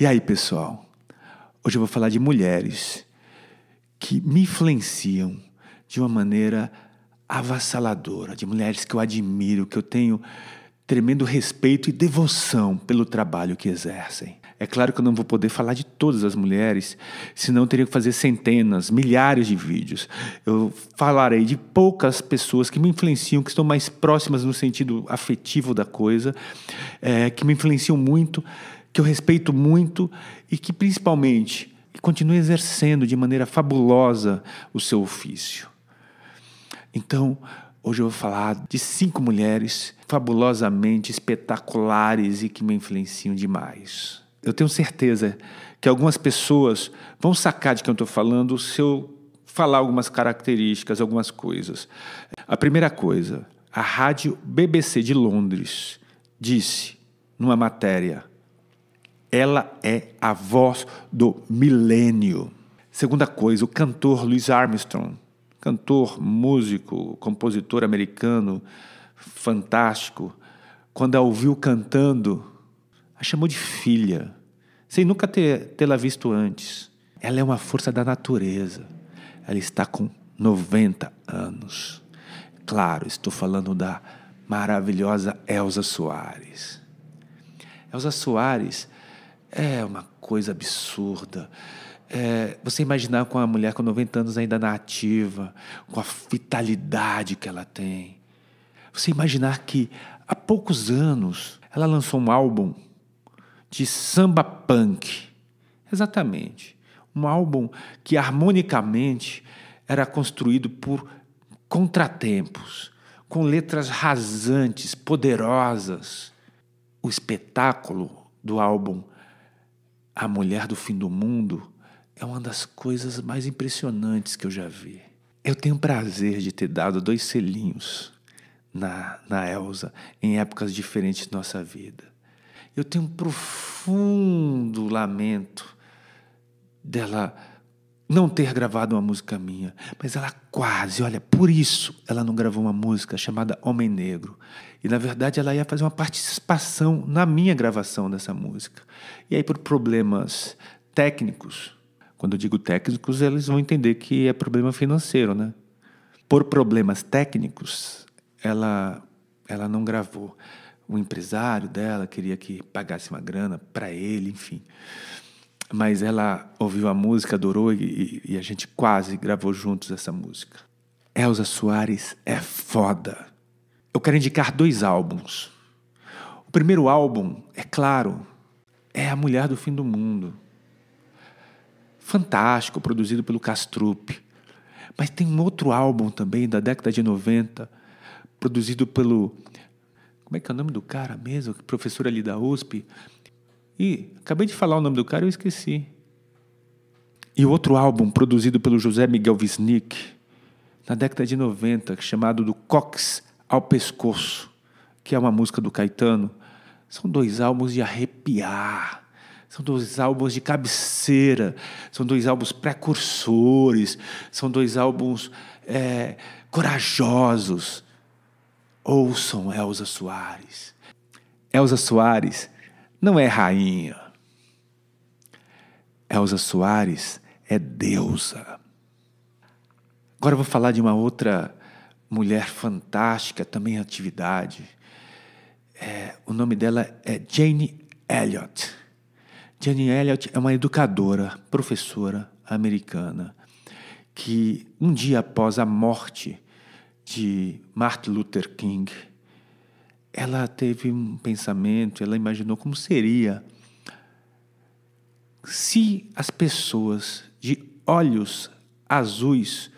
E aí, pessoal? Hoje eu vou falar de mulheres que me influenciam de uma maneira avassaladora, de mulheres que eu admiro, que eu tenho tremendo respeito e devoção pelo trabalho que exercem. É claro que eu não vou poder falar de todas as mulheres, senão eu teria que fazer centenas, milhares de vídeos. Eu falarei de poucas pessoas que me influenciam, que estão mais próximas no sentido afetivo da coisa, é, que me influenciam muito que eu respeito muito e que principalmente continue exercendo de maneira fabulosa o seu ofício. Então, hoje eu vou falar de cinco mulheres fabulosamente espetaculares e que me influenciam demais. Eu tenho certeza que algumas pessoas vão sacar de que eu estou falando se eu falar algumas características, algumas coisas. A primeira coisa, a rádio BBC de Londres disse numa matéria ela é a voz do milênio. Segunda coisa, o cantor Louis Armstrong, cantor, músico, compositor americano, fantástico, quando a ouviu cantando, a chamou de filha, sem nunca tê-la visto antes. Ela é uma força da natureza. Ela está com 90 anos. Claro, estou falando da maravilhosa Elsa Soares. Elsa Soares é uma coisa absurda. É, você imaginar com uma mulher com 90 anos ainda na ativa, com a vitalidade que ela tem. Você imaginar que há poucos anos ela lançou um álbum de samba punk. Exatamente. Um álbum que harmonicamente era construído por contratempos, com letras rasantes, poderosas. O espetáculo do álbum a Mulher do Fim do Mundo é uma das coisas mais impressionantes que eu já vi. Eu tenho prazer de ter dado dois selinhos na, na Elsa em épocas diferentes de nossa vida. Eu tenho um profundo lamento dela não ter gravado uma música minha, mas ela quase, olha, por isso ela não gravou uma música chamada Homem Negro. E na verdade ela ia fazer uma participação na minha gravação dessa música. E aí por problemas técnicos, quando eu digo técnicos, eles vão entender que é problema financeiro, né? Por problemas técnicos, ela ela não gravou. O empresário dela queria que pagasse uma grana para ele, enfim mas ela ouviu a música, adorou e, e a gente quase gravou juntos essa música. Elza Soares é foda. Eu quero indicar dois álbuns. O primeiro álbum, é claro, é A Mulher do Fim do Mundo. Fantástico, produzido pelo Castrup. Mas tem um outro álbum também da década de 90, produzido pelo como é que é o nome do cara mesmo? Professor ali da USP, e acabei de falar o nome do cara e eu esqueci. E o outro álbum produzido pelo José Miguel Wisnik na década de 90, chamado do Cox ao Pescoço, que é uma música do Caetano. São dois álbuns de arrepiar. São dois álbuns de cabeceira, são dois álbuns precursores, são dois álbuns é, corajosos. Ouçam Elza Soares. Elza Soares não é rainha. Elza Soares é deusa. Agora vou falar de uma outra mulher fantástica, também em atividade. É, o nome dela é Jane Elliott. Jane Elliott é uma educadora, professora americana, que um dia após a morte de Martin Luther King, ela teve um pensamento, ela imaginou como seria se as pessoas de olhos azuis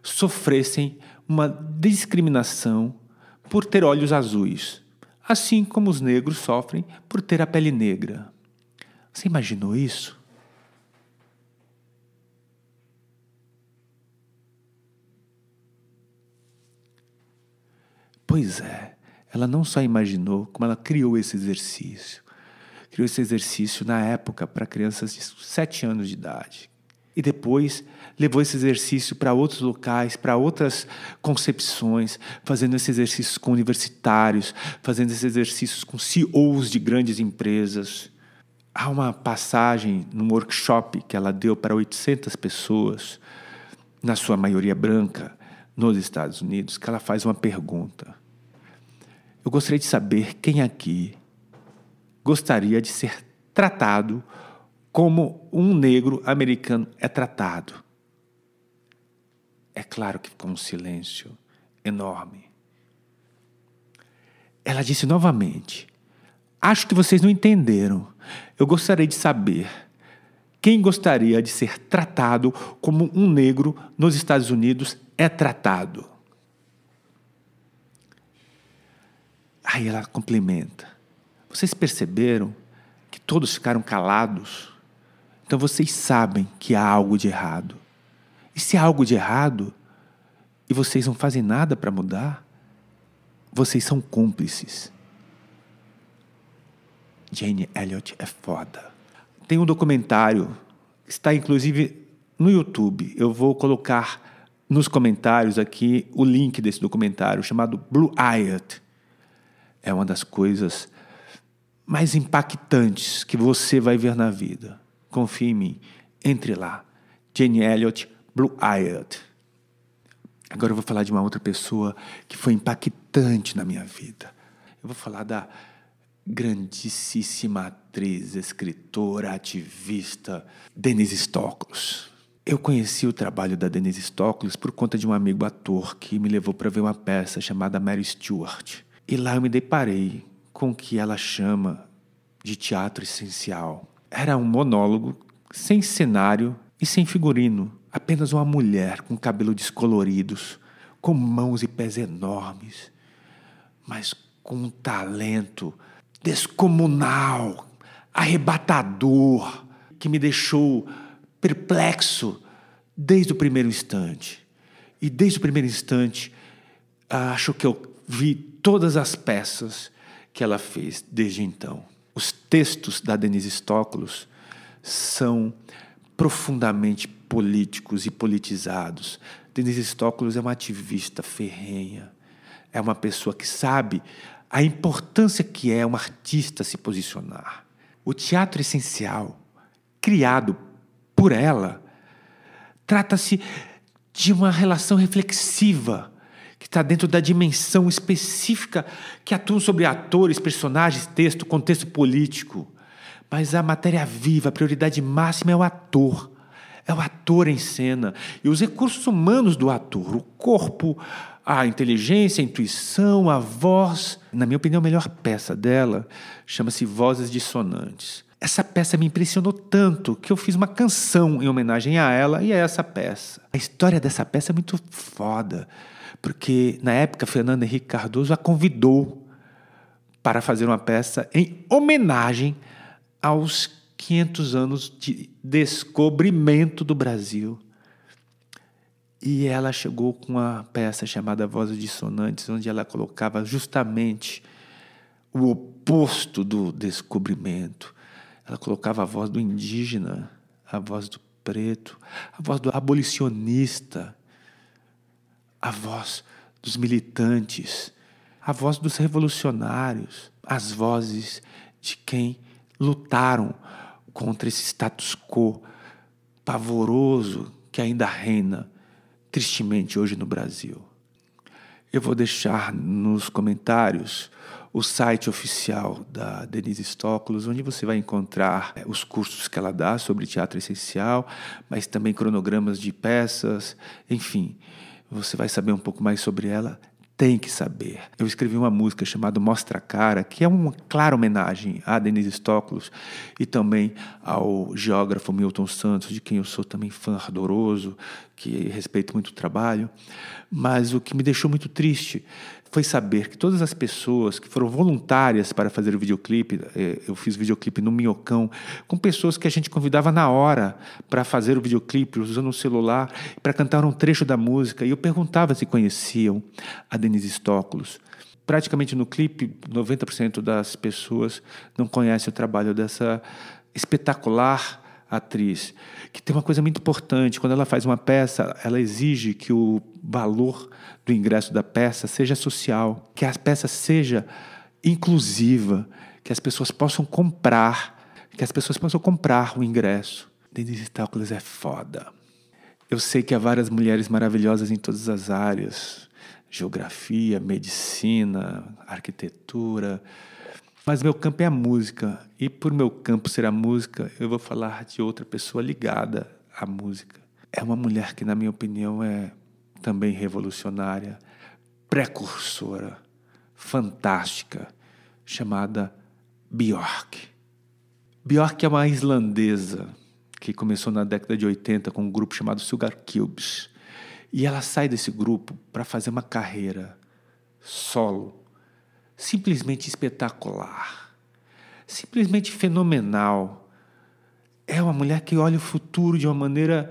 sofressem uma discriminação por ter olhos azuis, assim como os negros sofrem por ter a pele negra. Você imaginou isso? Pois é. Ela não só imaginou, como ela criou esse exercício. Criou esse exercício na época para crianças de 7 anos de idade. E depois levou esse exercício para outros locais, para outras concepções, fazendo esses exercícios com universitários, fazendo esses exercícios com CEOs de grandes empresas. Há uma passagem num workshop que ela deu para 800 pessoas, na sua maioria branca, nos Estados Unidos, que ela faz uma pergunta: eu gostaria de saber quem aqui gostaria de ser tratado como um negro americano é tratado. É claro que ficou um silêncio enorme. Ela disse novamente: Acho que vocês não entenderam. Eu gostaria de saber quem gostaria de ser tratado como um negro nos Estados Unidos é tratado. Aí ela complementa. Vocês perceberam que todos ficaram calados? Então vocês sabem que há algo de errado. E se há algo de errado e vocês não fazem nada para mudar, vocês são cúmplices. Jane Elliott é foda. Tem um documentário, está inclusive no YouTube. Eu vou colocar nos comentários aqui o link desse documentário chamado Blue Eyed é uma das coisas mais impactantes que você vai ver na vida. Confie em mim. Entre lá. Jane Elliott, Blue Eyed. Agora eu vou falar de uma outra pessoa que foi impactante na minha vida. Eu vou falar da grandíssima atriz, escritora, ativista, Denise Stoklos. Eu conheci o trabalho da Denise Stoklos por conta de um amigo ator que me levou para ver uma peça chamada Mary Stuart. E lá eu me deparei com o que ela chama de teatro essencial. Era um monólogo sem cenário e sem figurino, apenas uma mulher com cabelo descoloridos, com mãos e pés enormes, mas com um talento descomunal, arrebatador, que me deixou perplexo desde o primeiro instante. E desde o primeiro instante, acho que eu vi todas as peças que ela fez desde então. Os textos da Denise Stoklos são profundamente políticos e politizados. Denise Stoklos é uma ativista ferrenha, é uma pessoa que sabe a importância que é um artista se posicionar. O teatro essencial, criado por ela, trata-se de uma relação reflexiva que está dentro da dimensão específica que atua sobre atores, personagens, texto, contexto político. Mas a matéria viva, a prioridade máxima é o ator. É o ator em cena. E os recursos humanos do ator, o corpo, a inteligência, a intuição, a voz. Na minha opinião, a melhor peça dela chama-se Vozes Dissonantes. Essa peça me impressionou tanto que eu fiz uma canção em homenagem a ela e a essa peça. A história dessa peça é muito foda, porque na época Fernando Henrique Cardoso a convidou para fazer uma peça em homenagem aos 500 anos de descobrimento do Brasil. E ela chegou com uma peça chamada Vozes Dissonantes, onde ela colocava justamente o oposto do descobrimento, ela colocava a voz do indígena, a voz do preto, a voz do abolicionista, a voz dos militantes, a voz dos revolucionários, as vozes de quem lutaram contra esse status quo pavoroso que ainda reina tristemente hoje no Brasil. Eu vou deixar nos comentários o site oficial da Denise Stoklos, onde você vai encontrar eh, os cursos que ela dá sobre teatro essencial, mas também cronogramas de peças, enfim, você vai saber um pouco mais sobre ela. Tem que saber. Eu escrevi uma música chamada Mostra Cara, que é uma clara homenagem a Denise Stoklos e também ao geógrafo Milton Santos, de quem eu sou também fã ardoroso, que respeito muito o trabalho. Mas o que me deixou muito triste foi saber que todas as pessoas que foram voluntárias para fazer o videoclipe, eh, eu fiz videoclipe no Minhocão, com pessoas que a gente convidava na hora para fazer o videoclipe, usando o celular, para cantar um trecho da música. E eu perguntava se conheciam a Denise Stóculos. Praticamente no clipe, 90% das pessoas não conhecem o trabalho dessa espetacular atriz, que tem uma coisa muito importante, quando ela faz uma peça, ela exige que o valor do ingresso da peça seja social, que a peça seja inclusiva, que as pessoas possam comprar, que as pessoas possam comprar o ingresso. Denise Stalkles é foda. Eu sei que há várias mulheres maravilhosas em todas as áreas: geografia, medicina, arquitetura, mas meu campo é a música. E por meu campo ser a música, eu vou falar de outra pessoa ligada à música. É uma mulher que, na minha opinião, é também revolucionária, precursora, fantástica, chamada Björk. Björk é uma islandesa que começou na década de 80 com um grupo chamado Sugar Cubes. E ela sai desse grupo para fazer uma carreira solo simplesmente espetacular, simplesmente fenomenal. É uma mulher que olha o futuro de uma maneira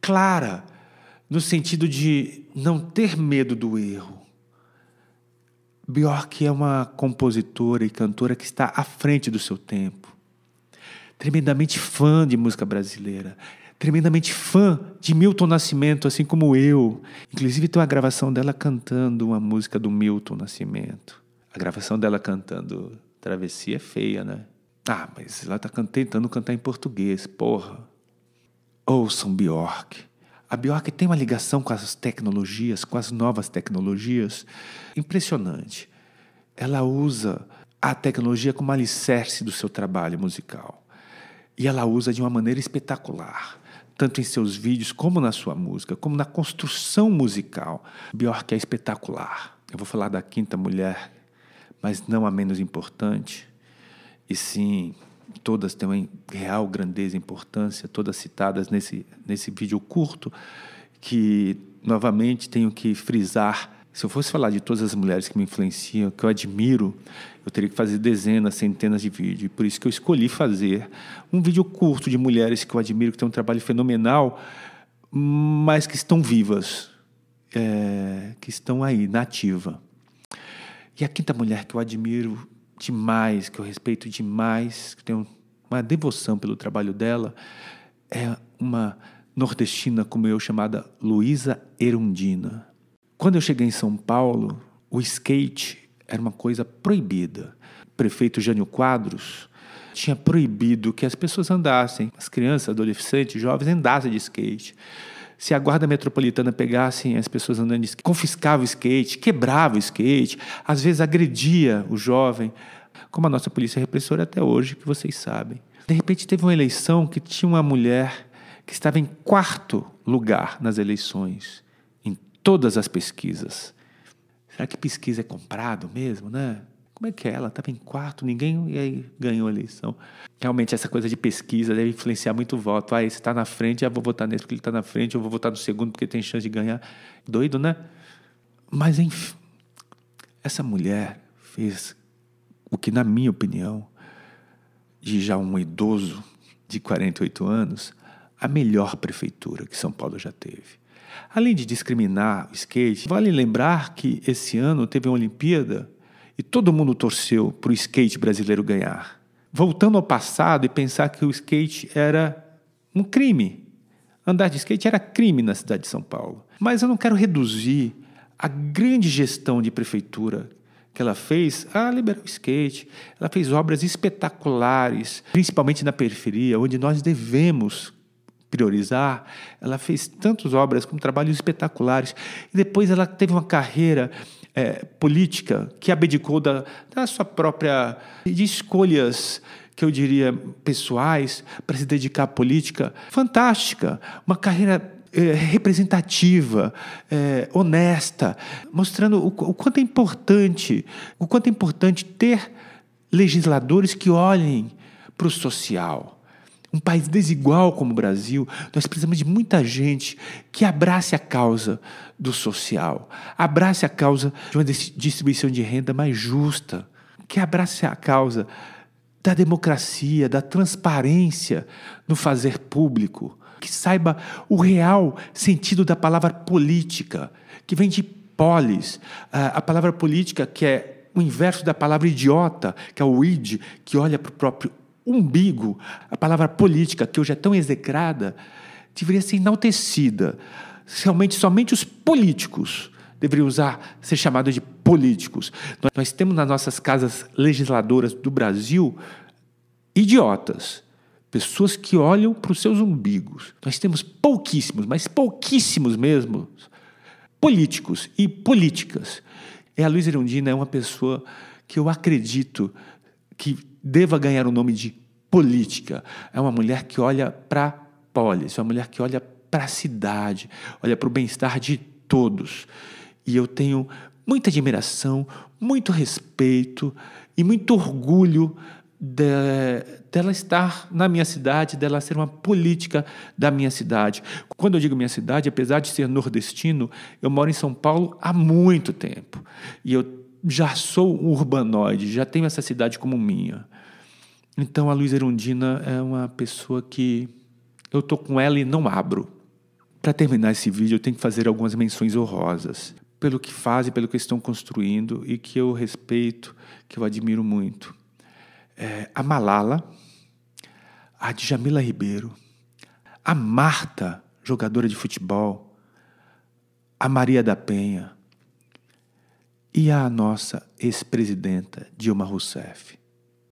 clara, no sentido de não ter medo do erro. Bjork é uma compositora e cantora que está à frente do seu tempo, tremendamente fã de música brasileira tremendamente fã de Milton Nascimento, assim como eu. Inclusive tem uma gravação dela cantando uma música do Milton Nascimento. A gravação dela cantando Travessia é feia, né? Ah, mas ela está tentando cantar em português, porra. Ouçam Bjork. A Bjork tem uma ligação com as tecnologias, com as novas tecnologias, impressionante. Ela usa a tecnologia como alicerce do seu trabalho musical. E ela usa de uma maneira espetacular tanto em seus vídeos como na sua música, como na construção musical. Bjork é espetacular. Eu vou falar da quinta mulher, mas não a menos importante, e sim todas têm uma real grandeza e importância, todas citadas nesse, nesse vídeo curto, que novamente tenho que frisar se eu fosse falar de todas as mulheres que me influenciam, que eu admiro, eu teria que fazer dezenas, centenas de vídeos. Por isso que eu escolhi fazer um vídeo curto de mulheres que eu admiro, que têm um trabalho fenomenal, mas que estão vivas, é, que estão aí, na ativa. E a quinta mulher que eu admiro demais, que eu respeito demais, que tenho uma devoção pelo trabalho dela, é uma nordestina como eu, chamada Luísa Erundina. Quando eu cheguei em São Paulo, o skate era uma coisa proibida. O prefeito Jânio Quadros tinha proibido que as pessoas andassem, as crianças, adolescentes, jovens andassem de skate. Se a guarda metropolitana pegasse as pessoas andando de skate, confiscava o skate, quebrava o skate, às vezes agredia o jovem, como a nossa polícia repressora até hoje, que vocês sabem. De repente teve uma eleição que tinha uma mulher que estava em quarto lugar nas eleições todas as pesquisas. Será que pesquisa é comprado mesmo, né? Como é que é? Ela estava em quarto, ninguém e aí ganhou a eleição. Realmente, essa coisa de pesquisa deve influenciar muito o voto. Ah, esse está na frente, eu ah, vou votar nesse porque ele está na frente, eu vou votar no segundo porque tem chance de ganhar. Doido, né? Mas, enfim, essa mulher fez o que, na minha opinião, de já um idoso de 48 anos, a melhor prefeitura que São Paulo já teve. Além de discriminar o skate, vale lembrar que esse ano teve uma Olimpíada e todo mundo torceu para o skate brasileiro ganhar. Voltando ao passado e pensar que o skate era um crime. Andar de skate era crime na cidade de São Paulo. Mas eu não quero reduzir a grande gestão de prefeitura que ela fez a liberar o skate. Ela fez obras espetaculares, principalmente na periferia, onde nós devemos priorizar, ela fez tantas obras como trabalhos espetaculares. E depois ela teve uma carreira é, política que abdicou da, da sua própria de escolhas que eu diria pessoais para se dedicar à política. Fantástica, uma carreira é, representativa, é, honesta, mostrando o, o quanto é importante, o quanto é importante ter legisladores que olhem para o social um país desigual como o Brasil, nós precisamos de muita gente que abrace a causa do social, abrace a causa de uma distribuição de renda mais justa, que abrace a causa da democracia, da transparência no fazer público, que saiba o real sentido da palavra política, que vem de polis, a palavra política que é o inverso da palavra idiota, que é o id, que olha para o próprio umbigo, a palavra política, que hoje é tão execrada, deveria ser enaltecida. Realmente, somente os políticos deveriam usar, ser chamados de políticos. Nós temos nas nossas casas legisladoras do Brasil idiotas, pessoas que olham para os seus umbigos. Nós temos pouquíssimos, mas pouquíssimos mesmo, políticos e políticas. E a Luiz Irundina é uma pessoa que eu acredito que deva ganhar o nome de política. É uma mulher que olha para a polis, é uma mulher que olha para a cidade, olha para o bem-estar de todos. E eu tenho muita admiração, muito respeito e muito orgulho dela de, estar na minha cidade, dela ser uma política da minha cidade. Quando eu digo minha cidade, apesar de ser nordestino, eu moro em São Paulo há muito tempo. E eu já sou urbanoide, já tenho essa cidade como minha. Então a Luiz Erundina é uma pessoa que eu tô com ela e não abro. Para terminar esse vídeo, eu tenho que fazer algumas menções honrosas pelo que fazem, pelo que estão construindo e que eu respeito, que eu admiro muito. É, a Malala, a Djamila Ribeiro, a Marta, jogadora de futebol, a Maria da Penha, e à nossa ex-presidenta Dilma Rousseff.